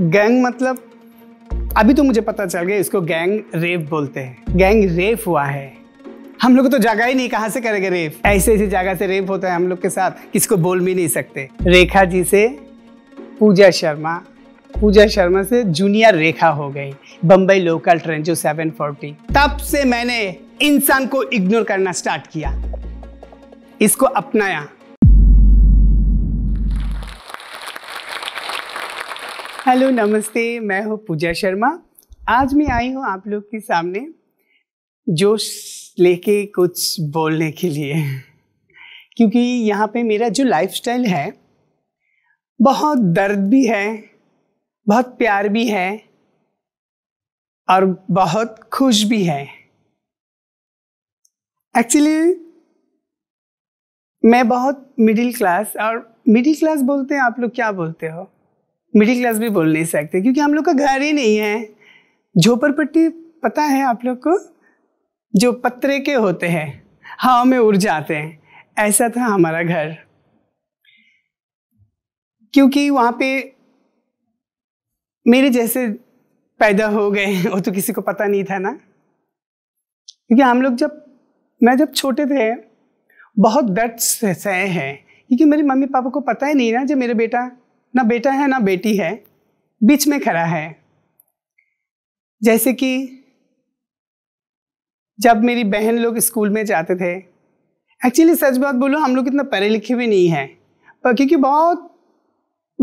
Gang मतलब अभी तो मुझे पता चल गया इसको गैंग रेप बोलते हैं गैंग रेप हुआ है हम लोग तो जगह ही नहीं कहाँ से करेंगे रेप ऐसे ऐसी जगह से रेप होता है हम लोग के साथ किसको बोल भी नहीं सकते रेखा जी से पूजा शर्मा पूजा शर्मा से जूनियर रेखा हो गई बम्बई लोकल ट्रेन जो 740 तब से मैंने इंसान को इग्नोर करना स्टार्ट किया इसको अपनाया हेलो नमस्ते मैं हूँ पूजा शर्मा आज मैं आई हूँ आप लोग के सामने जोश लेके कुछ बोलने के लिए क्योंकि यहाँ पे मेरा जो लाइफस्टाइल है बहुत दर्द भी है बहुत प्यार भी है और बहुत खुश भी है एक्चुअली मैं बहुत मिडिल क्लास और मिडिल क्लास बोलते हैं आप लोग क्या बोलते हो मिडिल क्लास भी बोल नहीं सकते क्योंकि हम लोग का घर ही नहीं है झोपड़पट्टी पता है आप लोग को जो पत्रे के होते हैं हवा में उड़ जाते हैं ऐसा था हमारा घर क्योंकि वहाँ पे मेरे जैसे पैदा हो गए वो तो किसी को पता नहीं था ना क्योंकि हम लोग जब मैं जब छोटे थे बहुत दर्द सहे हैं क्योंकि मेरे मम्मी पापा को पता ही नहीं ना जब मेरा बेटा ना बेटा है ना बेटी है बीच में खड़ा है जैसे कि जब मेरी बहन लोग स्कूल में जाते थे एक्चुअली सच बात बोलो हम लोग इतना पढ़े लिखे भी नहीं हैं पर क्योंकि बहुत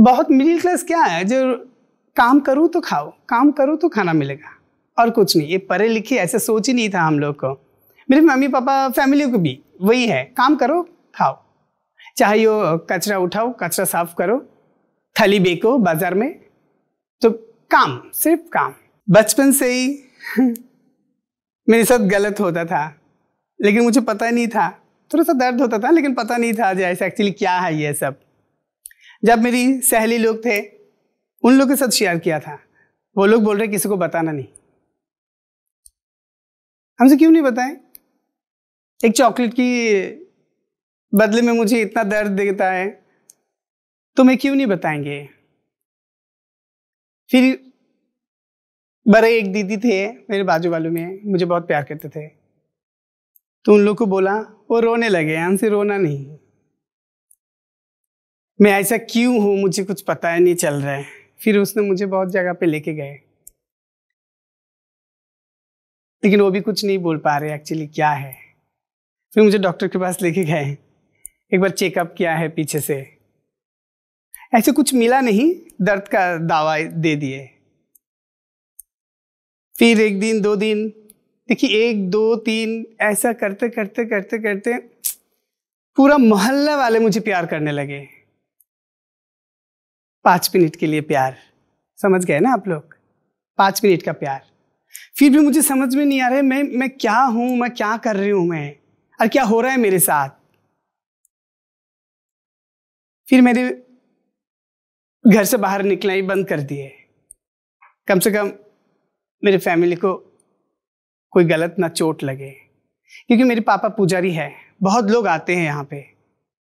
बहुत मिडिल क्लास क्या है जो काम करो तो खाओ काम करो तो खाना मिलेगा और कुछ नहीं ये पढ़े लिखे ऐसे सोच ही नहीं था हम लोग को मेरे मम्मी पापा फैमिली को भी वही है काम करो खाओ चाहे वो कचरा उठाओ कचरा साफ करो थली बेको बाजार में तो काम सिर्फ काम बचपन से ही मेरे साथ गलत होता था लेकिन मुझे पता नहीं था थोड़ा सा दर्द होता था लेकिन पता नहीं था जैसे एक्चुअली क्या है ये सब जब मेरी सहेली लोग थे उन लोग के साथ शेयर किया था वो लोग बोल रहे किसी को बताना नहीं हमसे क्यों नहीं बताएं एक चॉकलेट की बदले में मुझे इतना दर्द देता है तुम्हें क्यों नहीं बताएंगे फिर बड़े एक दीदी थे मेरे बाजू वालों में मुझे बहुत प्यार करते थे तो उन लोग को बोला वो रोने लगे हमसे रोना नहीं मैं ऐसा क्यों हूं मुझे कुछ पता है नहीं चल रहा है फिर उसने मुझे बहुत जगह पे लेके गए लेकिन वो भी कुछ नहीं बोल पा रहे एक्चुअली क्या है फिर मुझे डॉक्टर के पास लेके गए एक बार चेकअप किया है पीछे से ऐसे कुछ मिला नहीं दर्द का दावा दे दिए फिर एक दिन दो दिन देखिए एक दो तीन ऐसा करते करते करते करते पूरा मोहल्ला वाले मुझे प्यार करने लगे पांच मिनट के लिए प्यार समझ गए ना आप लोग पांच मिनट का प्यार फिर भी मुझे समझ में नहीं आ रहा है मैं मैं क्या हूं मैं क्या कर रही हूं मैं और क्या हो रहा है मेरे साथ फिर मेरे घर से बाहर निकलना ही बंद कर दिए कम से कम मेरे फैमिली को कोई गलत ना चोट लगे क्योंकि मेरे पापा पुजारी है बहुत लोग आते हैं यहाँ पे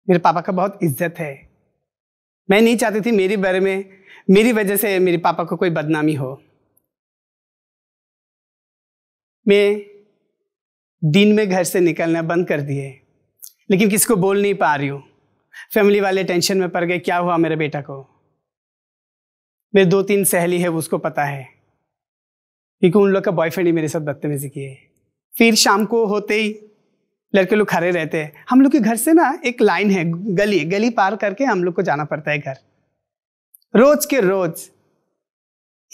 मेरे पापा का बहुत इज्जत है मैं नहीं चाहती थी मेरे बारे में मेरी वजह से मेरे पापा को कोई बदनामी हो मैं दिन में घर से निकलना बंद कर दिए लेकिन किसी को बोल नहीं पा रही हूँ फैमिली वाले टेंशन में पड़ गए क्या हुआ मेरे बेटा को मेरे दो तीन सहेली है उसको पता है क्योंकि उन लोग का बॉयफ्रेंड ही मेरे साथ बदतमीजी की है फिर शाम को होते ही लड़के लोग खड़े रहते हैं हम लोग के घर से ना एक लाइन है गली गली पार करके हम लोग को जाना पड़ता है घर रोज के रोज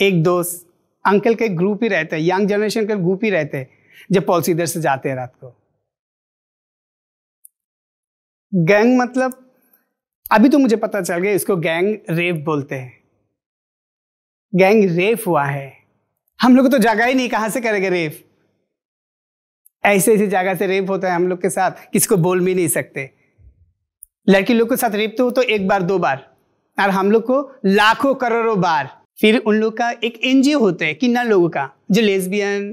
एक दोस्त अंकल के ग्रुप ही रहते हैं यंग जनरेशन के ग्रुप ही रहते हैं जब पॉलिसी इधर से जाते हैं रात को गैंग मतलब अभी तो मुझे पता चल गया इसको गैंग रेप बोलते हैं गैंग रेप हुआ है हम लोग तो जगह ही नहीं कहाँ से करेंगे रेप ऐसे ऐसे जगह से रेप होता है हम लोग के साथ किसी को बोल भी नहीं सकते लड़की लोग के साथ रेप तो हो तो एक बार दो बार और हम लोग को लाखों करोड़ों बार फिर उन लोग का एक एनजीओ होता है किन्ना लोगों का जो लेस्बियन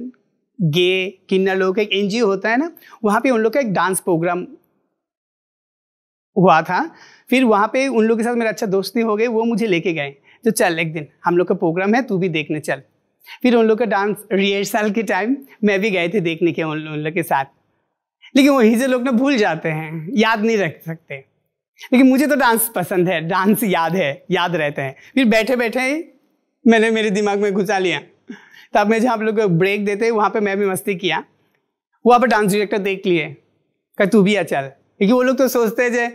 गे किन्ना लोगों का एक एनजीओ होता है ना वहाँ पे उन लोग का एक डांस प्रोग्राम हुआ था फिर वहाँ पे उन लोग के साथ मेरा अच्छा दोस्ती हो गए वो मुझे लेके गए तो चल एक दिन हम लोग का प्रोग्राम है तू भी देखने चल फिर उन लोग का डांस रिहर्सल के टाइम मैं भी गए थे देखने के उन लोग के साथ लेकिन वही से लोग ना भूल जाते हैं याद नहीं रख सकते लेकिन मुझे तो डांस पसंद है डांस याद है याद रहते हैं फिर बैठे बैठे ही मैंने मेरे दिमाग में घुसा लिया तब मैं जहाँ आप लोग ब्रेक देते वहाँ पे मैं भी मस्ती किया वहाँ पर डांस डायरेक्टर देख लिए कह तू भी अचल क्योंकि वो लोग तो सोचते हैं जे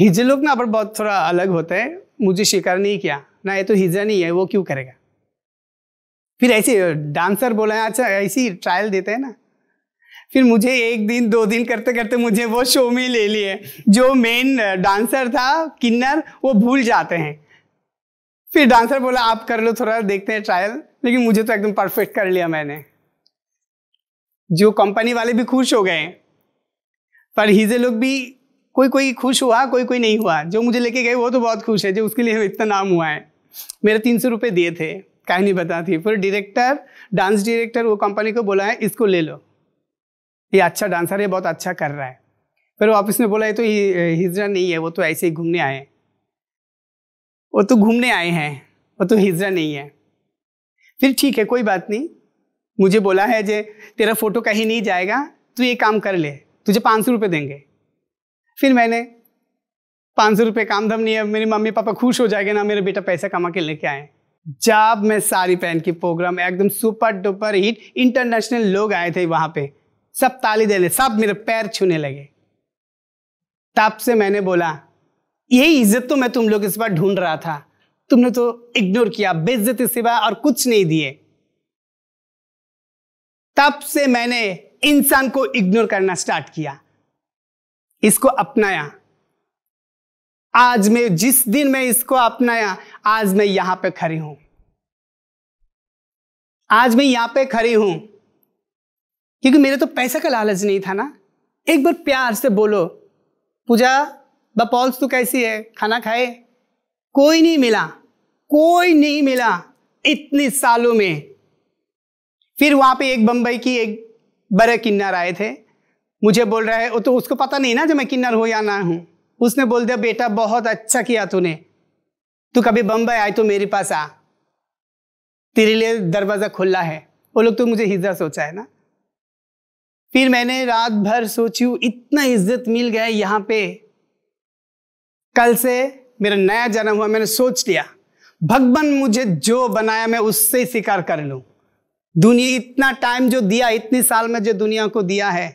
हिजे लोग ना पर बहुत थोड़ा अलग होते हैं मुझे शिकार नहीं किया ना ये तो हिजा नहीं है वो क्यों करेगा फिर ऐसे डांसर बोला अच्छा ऐसी ट्रायल देते हैं ना फिर मुझे एक दिन दो दिन करते करते मुझे वो शो में ले लिए जो मेन डांसर था किन्नर वो भूल जाते हैं फिर डांसर बोला आप कर लो थोड़ा देखते हैं ट्रायल लेकिन मुझे तो एकदम परफेक्ट कर लिया मैंने जो कंपनी वाले भी खुश हो गए पर हिजे लोग भी कोई कोई खुश हुआ कोई कोई नहीं हुआ जो मुझे लेके गए वो तो बहुत खुश है जो उसके लिए इतना नाम हुआ है मेरे तीन सौ रुपये दिए थे कहानी बताती फिर डायरेक्टर डांस डायरेक्टर वो कंपनी को बोला है इसको ले लो ये अच्छा डांसर है बहुत अच्छा कर रहा है फिर ऑफिस में बोला है तो हिजरा नहीं है वो तो ऐसे ही घूमने आए वो तो घूमने आए हैं वो तो हिजरा नहीं है फिर ठीक है कोई बात नहीं मुझे बोला है जे तेरा फोटो कहीं नहीं जाएगा तू ये काम कर ले तुझे पाँच सौ रुपये देंगे फिर मैंने पाँच सौ रुपये काम धम नहीं है मेरे मम्मी पापा खुश हो जाएंगे ना मेरे बेटा पैसा कमा के लेके आए जब मैं सारी पहन के प्रोग्राम एकदम सुपर डुपर हिट इंटरनेशनल लोग आए थे वहाँ पे सब ताली देने सब मेरे पैर छूने लगे तब से मैंने बोला यही इज्जत तो मैं तुम लोग इस बार ढूंढ रहा था तुमने तो इग्नोर किया बेइज्जती सिवा और कुछ नहीं दिए तब से मैंने इंसान को इग्नोर करना स्टार्ट किया इसको अपनाया आज मैं जिस दिन मैं इसको अपनाया आज मैं यहां पे खड़ी हूं आज मैं यहां पे खड़ी हूं क्योंकि मेरे तो पैसे का लालच नहीं था ना एक बार प्यार से बोलो पूजा बपॉल्स तू कैसी है खाना खाए कोई नहीं मिला कोई नहीं मिला इतने सालों में फिर वहां पे एक बंबई की एक बड़े किन्नर आए थे मुझे बोल रहा है वो तो उसको पता नहीं ना जो मैं किन्नर हो या ना हूं उसने बोल दिया बेटा बहुत अच्छा किया तूने तू कभी बम्बई आए तो मेरे पास आ तेरे लिए दरवाज़ा खुला है वो लोग तो मुझे हिज्जा सोचा है ना फिर मैंने रात भर सोची इतना इज्जत मिल गया यहाँ पे कल से मेरा नया जन्म हुआ मैंने सोच लिया भगवान मुझे जो बनाया मैं उससे ही स्वीकार कर लू दुनिया इतना टाइम जो दिया इतने साल में जो दुनिया को दिया है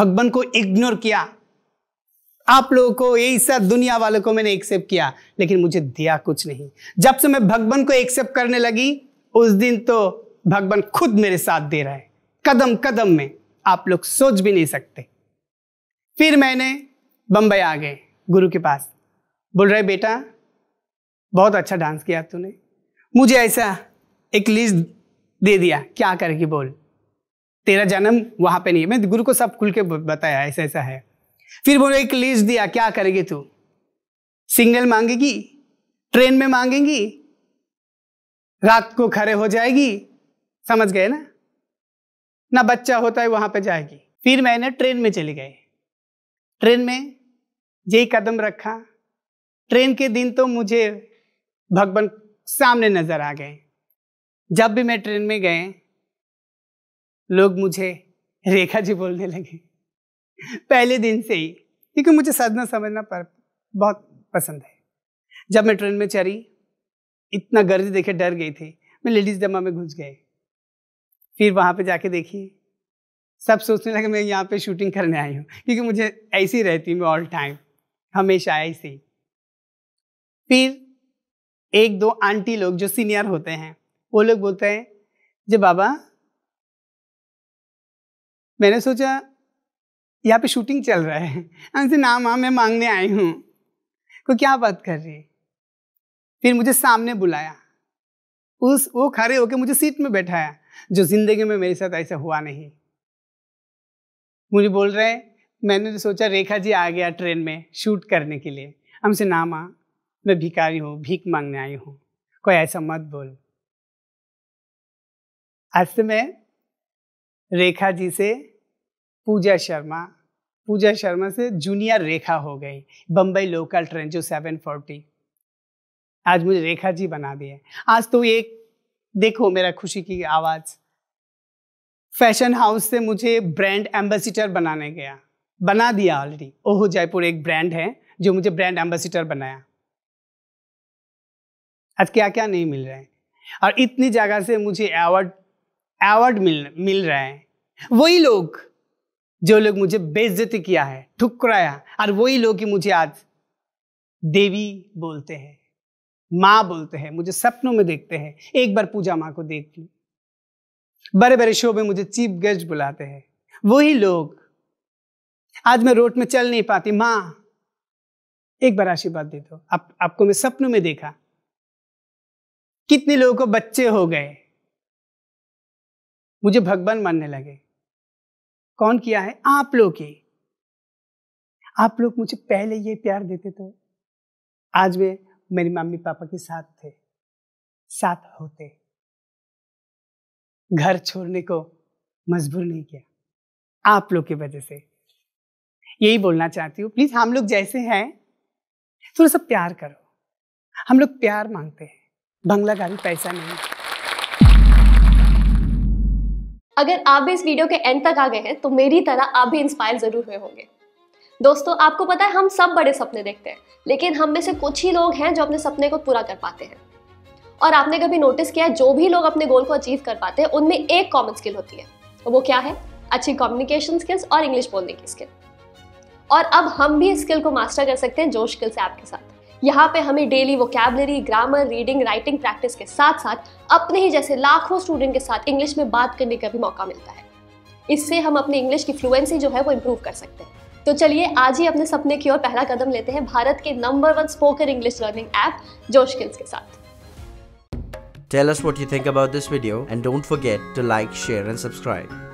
भगवान को इग्नोर किया आप लोगों को यही सब दुनिया वालों को मैंने एक्सेप्ट किया लेकिन मुझे दिया कुछ नहीं जब से मैं भगवान को एक्सेप्ट करने लगी उस दिन तो भगवान खुद मेरे साथ दे रहा है कदम कदम में आप लोग सोच भी नहीं सकते फिर मैंने बम्बई आ गए गुरु के पास बोल रहे बेटा बहुत अच्छा डांस किया तूने मुझे ऐसा एक लिस्ट दे दिया क्या करेगी बोल तेरा जन्म वहाँ पे नहीं है मैं गुरु को सब खुल के बताया ऐसा ऐसा है फिर बोले एक लिस्ट दिया क्या करेगी तू सिंगल मांगेगी ट्रेन में मांगेगी रात को खड़े हो जाएगी समझ गए ना ना बच्चा होता है वहां पे जाएगी फिर मैंने ट्रेन में चली गई ट्रेन में यही कदम रखा ट्रेन के दिन तो मुझे भगवान सामने नजर आ गए जब भी मैं ट्रेन में गए लोग मुझे रेखा जी बोलने लगे पहले दिन से ही क्योंकि मुझे सजना समझना पर बहुत पसंद है जब मैं ट्रेन में चढ़ी इतना गर्ज देखे डर गई थी मैं लेडीज़ जमा में घुस गए फिर वहाँ पे जाके देखी सब सोचने लगे मैं यहाँ पे शूटिंग करने आई हूँ क्योंकि मुझे ऐसी रहती मैं ऑल टाइम हमेशा ऐसे ही फिर एक दो आंटी लोग जो सीनियर होते हैं वो लोग बोलते हैं जे बाबा मैंने सोचा यहाँ पे शूटिंग चल रहा है उनसे ना माँ मैं मांगने आई हूँ को क्या बात कर रही फिर मुझे सामने बुलाया उस वो खड़े होके मुझे सीट में बैठाया जो जिंदगी में मेरे साथ ऐसा हुआ नहीं मुझे बोल रहे मैंने तो सोचा रेखा जी आ गया ट्रेन में शूट करने के लिए हमसे ना माँ मैं भिकारी हूँ भीख मांगने आई हूँ कोई ऐसा मत बोल आज से मैं रेखा जी से पूजा शर्मा पूजा शर्मा से जूनियर रेखा हो गई बम्बई लोकल ट्रेन जो 740 आज मुझे रेखा जी बना दिया आज तो एक देखो मेरा खुशी की आवाज़ फैशन हाउस से मुझे ब्रांड एम्बेसिडर बनाने गया बना दिया ऑलरेडी ओहो जयपुर एक ब्रांड है जो मुझे ब्रांड एम्बेसिडर बनाया आज क्या क्या नहीं मिल रहा है और इतनी जगह से मुझे अवार्ड अवार्ड मिल मिल रहा है वही लोग जो लोग मुझे बेइज्जती किया है ठुकराया और वही लोग ही मुझे आज देवी बोलते हैं माँ बोलते हैं मुझे सपनों में देखते हैं एक बार पूजा माँ को देख ली बड़े बड़े शो में मुझे चीफ गेस्ट बुलाते हैं वही लोग आज मैं रोड में चल नहीं पाती माँ एक बार आशीर्वाद दे दो आप, आपको मैं सपनों में देखा कितने लोगों को बच्चे हो गए मुझे भगवान मानने लगे कौन किया है आप लोग ही आप लोग मुझे पहले ये प्यार देते थे तो आज वे मेरी मम्मी पापा के साथ थे साथ होते घर छोड़ने को मजबूर नहीं किया आप लोग की वजह से यही बोलना चाहती हूँ प्लीज हम लोग जैसे हैं थोड़ा सा प्यार करो हम लोग प्यार मांगते हैं बंगला गाड़ी पैसा नहीं अगर आप भी इस वीडियो के एंड तक आ गए हैं तो मेरी तरह आप भी इंस्पायर ज़रूर हुए होंगे दोस्तों आपको पता है हम सब बड़े सपने देखते हैं लेकिन हम में से कुछ ही लोग हैं जो अपने सपने को पूरा कर पाते हैं और आपने कभी नोटिस किया जो भी लोग अपने गोल को अचीव कर पाते हैं उनमें एक कॉमन स्किल होती है वो क्या है अच्छी कम्युनिकेशन स्किल्स और इंग्लिश बोलने की स्किल और अब हम भी इस स्किल को मास्टर कर सकते हैं जोश स्किल से आपके साथ यहाँ पे हमें daily vocabulary grammar reading writing practice के साथ साथ अपने ही जैसे लाखों स्टूडेंट के साथ इंग्लिश में बात करने का भी मौका मिलता है इससे हम अपने इंग्लिश की फ्लुएंसी जो है वो इम्प्रूव कर सकते हैं तो चलिए आज ही अपने सपने की ओर पहला कदम लेते हैं भारत के number one spoken English learning app Josh के साथ Tell us what you think about this video and don't forget to like, share and subscribe.